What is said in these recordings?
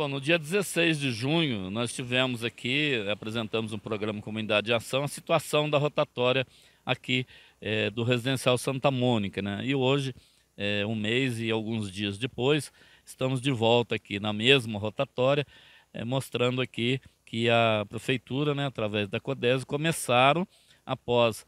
Bom, no dia 16 de junho, nós tivemos aqui, apresentamos um programa Comunidade de Ação, a situação da rotatória aqui é, do Residencial Santa Mônica. Né? E hoje, é, um mês e alguns dias depois, estamos de volta aqui na mesma rotatória, é, mostrando aqui que a Prefeitura, né, através da CODES, começaram, após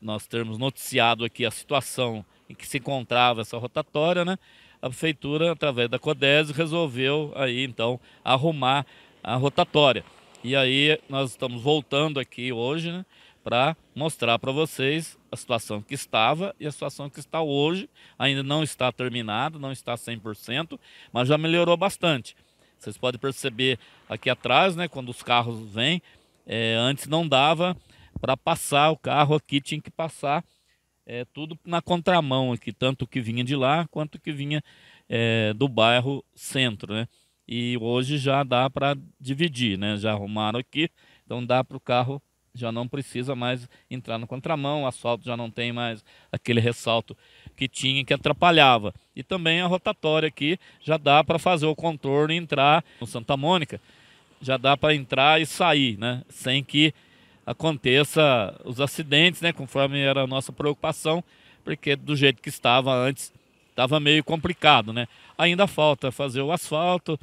nós termos noticiado aqui a situação em que se encontrava essa rotatória, né, a prefeitura, através da CODES, resolveu aí então arrumar a rotatória. E aí nós estamos voltando aqui hoje né, para mostrar para vocês a situação que estava e a situação que está hoje. Ainda não está terminada, não está 100%, mas já melhorou bastante. Vocês podem perceber aqui atrás, né, quando os carros vêm, é, antes não dava para passar, o carro aqui tinha que passar é, tudo na contramão aqui, tanto que vinha de lá quanto que vinha é, do bairro centro, né? E hoje já dá para dividir, né? Já arrumaram aqui, então dá para o carro já não precisa mais entrar no contramão, o asfalto já não tem mais aquele ressalto que tinha que atrapalhava. E também a rotatória aqui já dá para fazer o contorno e entrar no Santa Mônica, já dá para entrar e sair, né? Sem que aconteça os acidentes, né? Conforme era a nossa preocupação, porque do jeito que estava antes, estava meio complicado, né? Ainda falta fazer o asfalto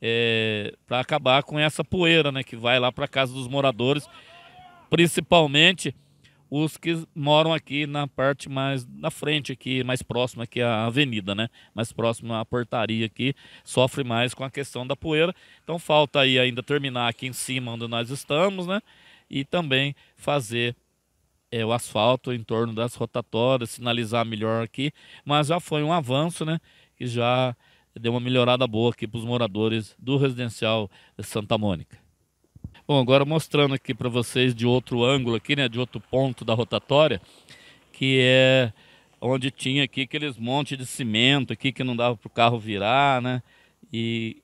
é, eh, para acabar com essa poeira, né? Que vai lá para casa dos moradores, principalmente os que moram aqui na parte mais na frente aqui, mais próxima aqui à avenida, né? Mais próxima à portaria aqui, sofre mais com a questão da poeira. Então falta aí ainda terminar aqui em cima onde nós estamos, né? e também fazer é, o asfalto em torno das rotatórias, sinalizar melhor aqui, mas já foi um avanço, né? Que já deu uma melhorada boa aqui para os moradores do residencial Santa Mônica. Bom, agora mostrando aqui para vocês de outro ângulo aqui, né, de outro ponto da rotatória, que é onde tinha aqui aqueles montes de cimento aqui que não dava para o carro virar, né? E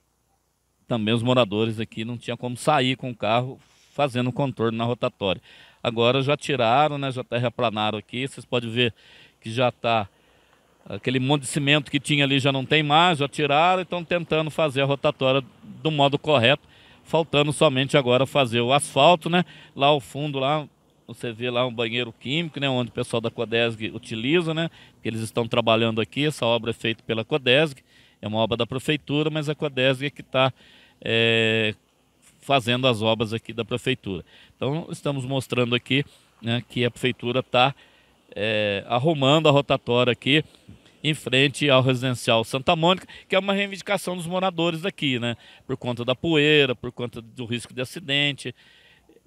também os moradores aqui não tinha como sair com o carro, fazendo o contorno na rotatória. Agora já tiraram, né? Já terraplanaram aqui. Vocês podem ver que já está aquele monte de cimento que tinha ali já não tem mais, já tiraram, estão tentando fazer a rotatória do modo correto, faltando somente agora fazer o asfalto, né? Lá ao fundo lá você vê lá um banheiro químico, né, onde o pessoal da Codesg utiliza, né? eles estão trabalhando aqui, essa obra é feita pela Codesg, é uma obra da prefeitura, mas a Codesg é que está é, eh, fazendo as obras aqui da prefeitura. Então, estamos mostrando aqui né, que a prefeitura está é, arrumando a rotatória aqui em frente ao residencial Santa Mônica, que é uma reivindicação dos moradores aqui, né? Por conta da poeira, por conta do risco de acidente,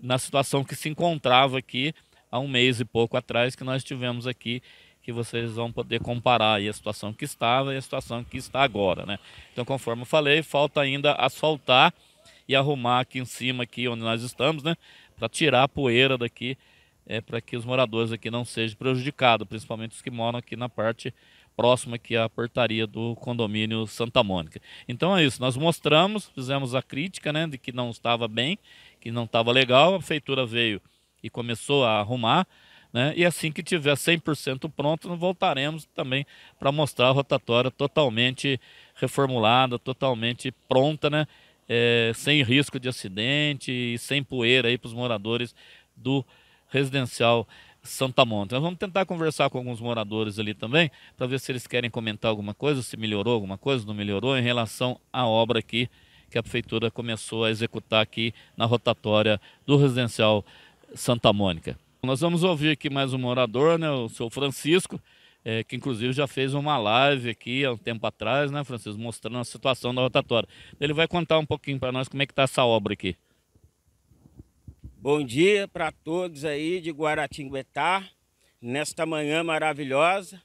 na situação que se encontrava aqui há um mês e pouco atrás que nós tivemos aqui, que vocês vão poder comparar a situação que estava e a situação que está agora, né? Então, conforme eu falei, falta ainda asfaltar e arrumar aqui em cima, aqui onde nós estamos, né? Para tirar a poeira daqui, é, para que os moradores aqui não sejam prejudicados, principalmente os que moram aqui na parte próxima aqui à é portaria do condomínio Santa Mônica. Então é isso, nós mostramos, fizemos a crítica, né, de que não estava bem, que não estava legal, a prefeitura veio e começou a arrumar, né? E assim que tiver 100% pronto, voltaremos também para mostrar a rotatória totalmente reformulada, totalmente pronta, né? é, sem risco de acidente e sem poeira aí para os moradores do residencial Santa Monte. Nós vamos tentar conversar com alguns moradores ali também, para ver se eles querem comentar alguma coisa, se melhorou alguma coisa, não melhorou, em relação à obra aqui que a prefeitura começou a executar aqui na rotatória do residencial Santa Mônica. Nós vamos ouvir aqui mais um morador, né, o seu Francisco, é, que inclusive já fez uma live aqui há um tempo atrás, né, Francisco, mostrando a situação da rotatória. Ele vai contar um pouquinho para nós como é que está essa obra aqui. Bom dia para todos aí de Guaratinguetá, nesta manhã maravilhosa.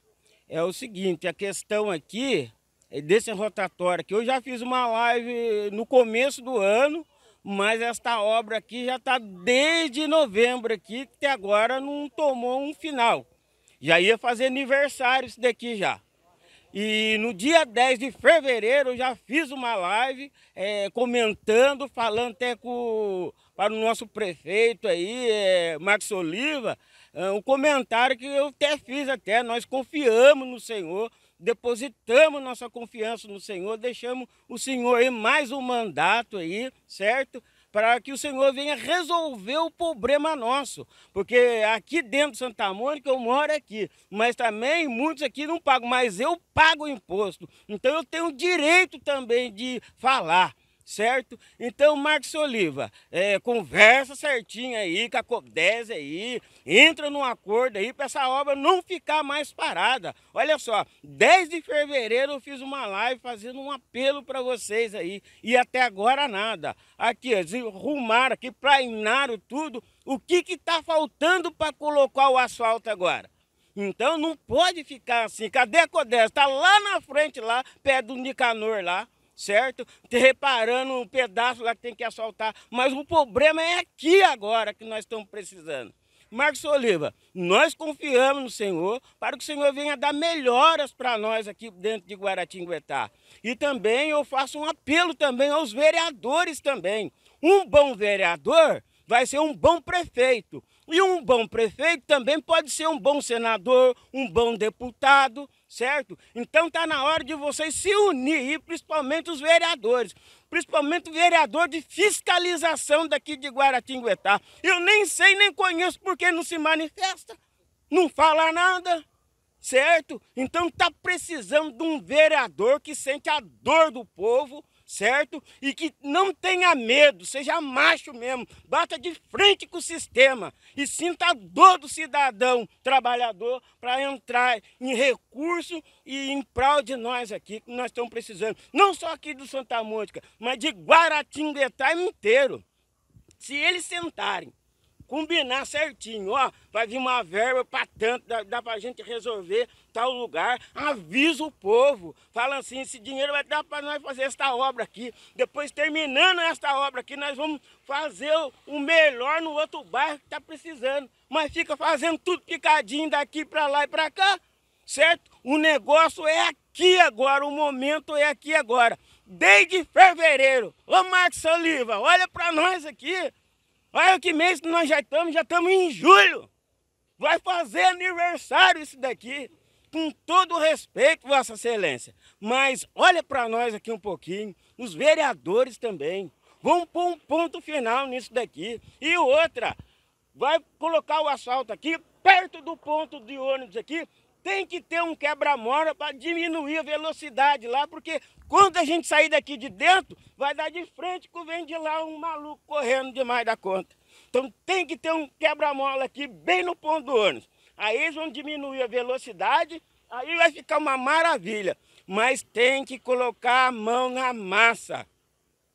É o seguinte, a questão aqui é desse rotatório que eu já fiz uma live no começo do ano, mas esta obra aqui já está desde novembro aqui, até agora não tomou um final. Já ia fazer aniversário isso daqui já. E no dia 10 de fevereiro eu já fiz uma live é, comentando, falando até com, para o nosso prefeito aí, é, Max Oliva, é, um comentário que eu até fiz até, nós confiamos no Senhor, depositamos nossa confiança no Senhor, deixamos o Senhor aí mais um mandato aí, certo? para que o Senhor venha resolver o problema nosso. Porque aqui dentro de Santa Mônica eu moro aqui, mas também muitos aqui não pagam, mas eu pago o imposto. Então eu tenho o direito também de falar certo? Então, Marcos Oliva, é, conversa certinho aí com a COP10 aí, entra num acordo aí para essa obra não ficar mais parada. Olha só, 10 de fevereiro eu fiz uma live fazendo um apelo para vocês aí e até agora nada. Aqui, arrumaram aqui, plainaram tudo. O que que tá faltando para colocar o asfalto agora? Então não pode ficar assim. Cadê a Codés? Está lá na frente, lá, perto do Nicanor lá certo? Reparando um pedaço lá que tem que assaltar, Mas o problema é aqui agora que nós estamos precisando. Marcos Oliva, nós confiamos no Senhor para que o Senhor venha dar melhoras para nós aqui dentro de Guaratinguetá. E também eu faço um apelo também aos vereadores também. Um bom vereador vai ser um bom prefeito. E um bom prefeito também pode ser um bom senador, um bom deputado, certo? Então está na hora de vocês se unirem principalmente os vereadores, principalmente o vereador de fiscalização daqui de Guaratinguetá. Eu nem sei, nem conheço porque não se manifesta, não fala nada, certo? Então está precisando de um vereador que sente a dor do povo, certo? E que não tenha medo, seja macho mesmo, bata de frente com o sistema e sinta a dor do cidadão trabalhador para entrar em recurso e em prol de nós aqui, que nós estamos precisando, não só aqui do Santa Mônica, mas de Guaratinguetá inteiro. Se eles sentarem combinar certinho, ó, vai vir uma verba para tanto, dá, dá para gente resolver tal lugar, avisa o povo, fala assim, esse dinheiro vai dar para nós fazer esta obra aqui, depois terminando esta obra aqui, nós vamos fazer o melhor no outro bairro que tá precisando, mas fica fazendo tudo picadinho daqui para lá e para cá, certo? O negócio é aqui agora, o momento é aqui agora, desde fevereiro, ô Marcos Oliva, olha para nós aqui, Olha que mês que nós já estamos, já estamos em julho. Vai fazer aniversário isso daqui, com todo respeito, Vossa Excelência. Mas olha para nós aqui um pouquinho, os vereadores também. Vamos pôr um ponto final nisso daqui. E outra, vai colocar o asfalto aqui, perto do ponto de ônibus aqui, tem que ter um quebra-mola para diminuir a velocidade lá, porque quando a gente sair daqui de dentro, vai dar de frente com vem de lá um maluco correndo demais da conta. Então tem que ter um quebra-mola aqui bem no ponto do ônibus. Aí eles vão diminuir a velocidade, aí vai ficar uma maravilha. Mas tem que colocar a mão na massa.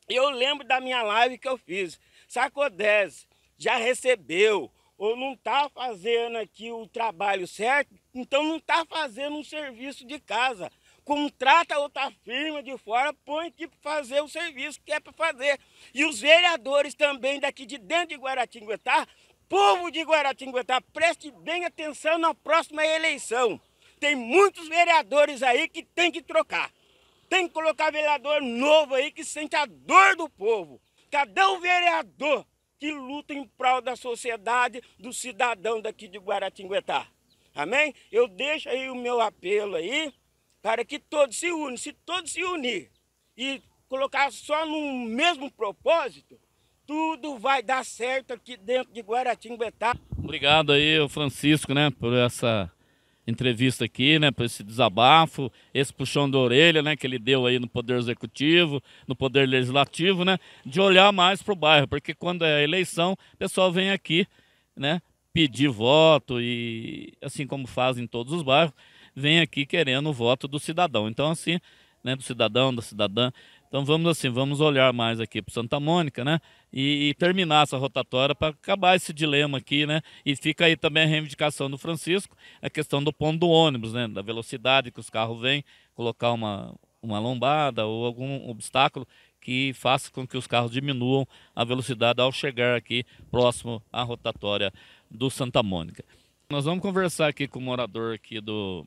Eu lembro da minha live que eu fiz. Sacodese já recebeu ou não está fazendo aqui o trabalho certo, então não está fazendo um serviço de casa. Contrata outra firma de fora, põe aqui para fazer o serviço que é para fazer. E os vereadores também daqui de dentro de Guaratinguetá, povo de Guaratinguetá, preste bem atenção na próxima eleição. Tem muitos vereadores aí que tem que trocar. Tem que colocar vereador novo aí que sente a dor do povo. Cadê o vereador que lutam em prol da sociedade, do cidadão daqui de Guaratinguetá. Amém? Eu deixo aí o meu apelo aí para que todos se unem. Se todos se unirem e colocar só no mesmo propósito, tudo vai dar certo aqui dentro de Guaratinguetá. Obrigado aí, Francisco, né, por essa entrevista aqui, né, para esse desabafo, esse puxão da orelha, né, que ele deu aí no Poder Executivo, no Poder Legislativo, né, de olhar mais para o bairro, porque quando é eleição, o pessoal vem aqui, né, pedir voto e assim como fazem todos os bairros, vem aqui querendo o voto do cidadão. Então assim, né, do cidadão, da cidadã, então vamos assim, vamos olhar mais aqui para Santa Mônica, né? E, e terminar essa rotatória para acabar esse dilema aqui, né? E fica aí também a reivindicação do Francisco, a questão do ponto do ônibus, né? Da velocidade que os carros vêm, colocar uma, uma lombada ou algum obstáculo que faça com que os carros diminuam a velocidade ao chegar aqui próximo à rotatória do Santa Mônica. Nós vamos conversar aqui com o morador aqui do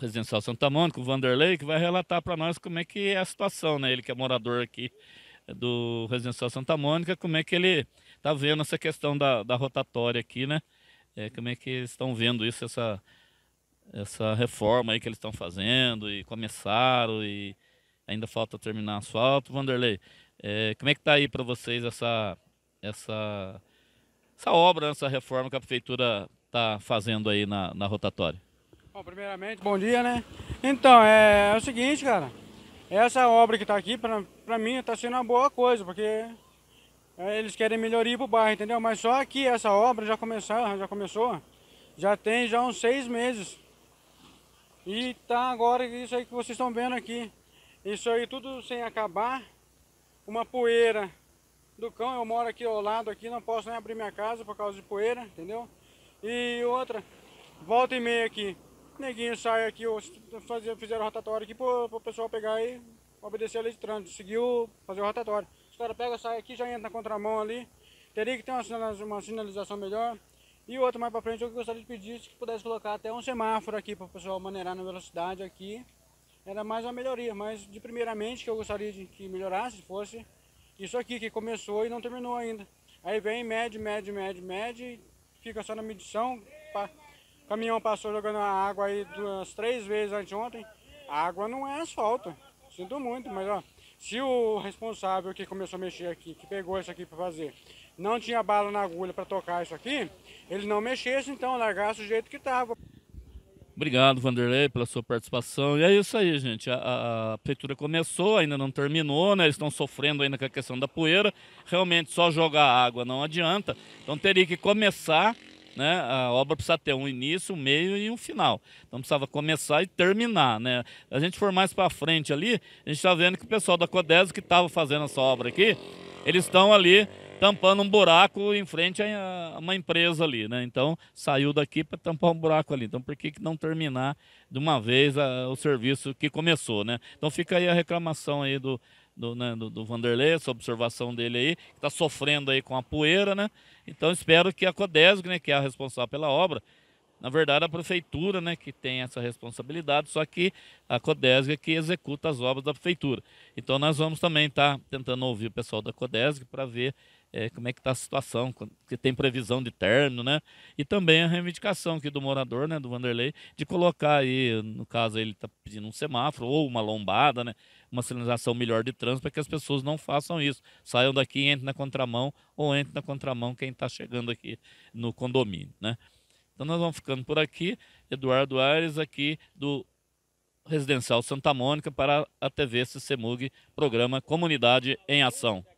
Residencial Santa Mônica, o Vanderlei, que vai relatar para nós como é que é a situação, né? Ele que é morador aqui eh, do Residencial Santa Mônica, como é que ele está vendo essa questão da, da rotatória aqui, né? É, como é que eles estão vendo isso, essa, essa reforma aí que eles estão fazendo e começaram e ainda falta terminar asfalto. Vanderlei, é, como é que está aí para vocês essa, essa, essa obra, essa reforma que a prefeitura está fazendo aí na, na rotatória? Bom, primeiramente, bom dia, né? Então, é, é o seguinte, cara. Essa obra que tá aqui, pra, pra mim, tá sendo uma boa coisa, porque é, eles querem melhoria pro bairro, entendeu? Mas só que essa obra já começou, já começou, já tem já uns seis meses. E tá agora isso aí que vocês estão vendo aqui. Isso aí tudo sem acabar. Uma poeira do cão. Eu moro aqui ao lado aqui, não posso nem abrir minha casa por causa de poeira, entendeu? E outra, volta e meia aqui neguinho sai aqui, fazer, fizeram rotatório aqui pro, pro pessoal pegar e obedecer a lei de trânsito, seguiu fazer o rotatório. Os caras pegam, saem aqui, já entra na contramão ali. Teria que ter uma, uma sinalização melhor. E outro mais pra frente, eu gostaria de pedir se pudesse colocar até um semáforo aqui para o pessoal maneirar na velocidade aqui. Era mais uma melhoria, mas de primeiramente que eu gostaria de que melhorasse fosse isso aqui que começou e não terminou ainda. Aí vem, mede, mede, mede, mede, fica só na medição. O caminhão passou jogando a água aí duas, três vezes anteontem. A água não é asfalto. Sinto muito, mas ó, se o responsável que começou a mexer aqui, que pegou isso aqui para fazer, não tinha bala na agulha para tocar isso aqui, ele não mexesse então, largasse do jeito que estava. Obrigado, Vanderlei, pela sua participação. E é isso aí, gente. A, a, prefeitura começou, ainda não terminou, né? Eles estão sofrendo ainda com a questão da poeira. Realmente, só jogar água não adianta. Então, teria que começar né? A obra precisa ter um início, um meio e um final. Então precisava começar e terminar, né? A gente for mais para frente ali, a gente está vendo que o pessoal da Codesio que estava fazendo essa obra aqui, eles estão ali tampando um buraco em frente a uma empresa ali, né? Então saiu daqui para tampar um buraco ali. Então por que, que não terminar de uma vez a, o serviço que começou, né? Então fica aí a reclamação aí do do, né, do, do, Vanderlei, essa observação dele aí, que está sofrendo aí com a poeira, né? Então espero que a Codesg, né, que é a responsável pela obra, na verdade a prefeitura, né, que tem essa responsabilidade, só que a Codesg é que executa as obras da prefeitura. Então nós vamos também estar tá tentando ouvir o pessoal da Codesg para ver é, como é que está a situação, que tem previsão de terno, né? E também a reivindicação aqui do morador, né, do Vanderlei, de colocar aí, no caso ele está pedindo um semáforo ou uma lombada, né? Uma sinalização melhor de trânsito para que as pessoas não façam isso. Saiam daqui, entrem na contramão ou entrem na contramão quem está chegando aqui no condomínio, né? Então nós vamos ficando por aqui. Eduardo Aires aqui do Residencial Santa Mônica para a TV CCMUG, programa Comunidade em Ação.